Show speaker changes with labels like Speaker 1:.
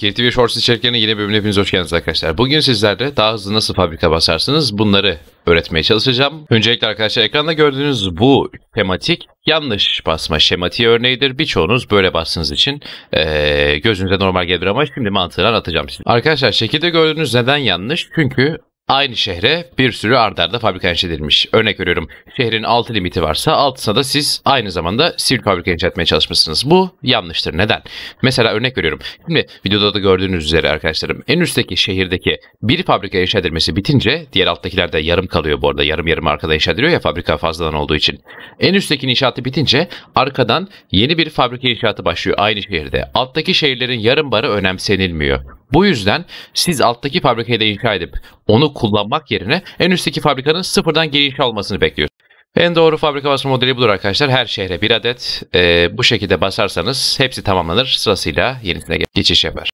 Speaker 1: KTV Shorts içeriklerinin yeni bölümüne hepiniz hoş geldiniz arkadaşlar. Bugün sizlerle daha hızlı nasıl fabrika basarsınız bunları öğretmeye çalışacağım. Öncelikle arkadaşlar ekranda gördüğünüz bu tematik yanlış basma şematiği örneğidir. Birçoğunuz böyle bastığınız için e, gözünüze normal gelir ama şimdi mantığını anlatacağım size. Arkadaşlar şekilde gördüğünüz neden yanlış? Çünkü aynı şehre bir sürü ardarda fabrika inşa edilmiş. Örnek veriyorum şehrin altı limiti varsa altısına da siz aynı zamanda sivil fabrika inşa etmeye çalışmışsınız. Bu yanlıştır. Neden? Mesela örnek veriyorum. Şimdi videoda da gördüğünüz üzere arkadaşlarım en üstteki şehirdeki bir fabrika inşa edilmesi bitince diğer alttakiler de yarım kalıyor bu arada. Yarım yarım arkada inşa ediliyor ya fabrika fazladan olduğu için. En üstteki inşaatı bitince arkadan yeni bir fabrika inşaatı başlıyor aynı şehirde. Alttaki şehirlerin yarım barı önemsenilmiyor. Bu yüzden siz alttaki fabrikayı da inşa edip onu kullanmak yerine en üstteki fabrikanın sıfırdan geri inşa olmasını bekliyorsunuz. En doğru fabrika basma modeli budur arkadaşlar. Her şehre bir adet. E, bu şekilde basarsanız hepsi tamamlanır. Sırasıyla yenisine geçiş yapar.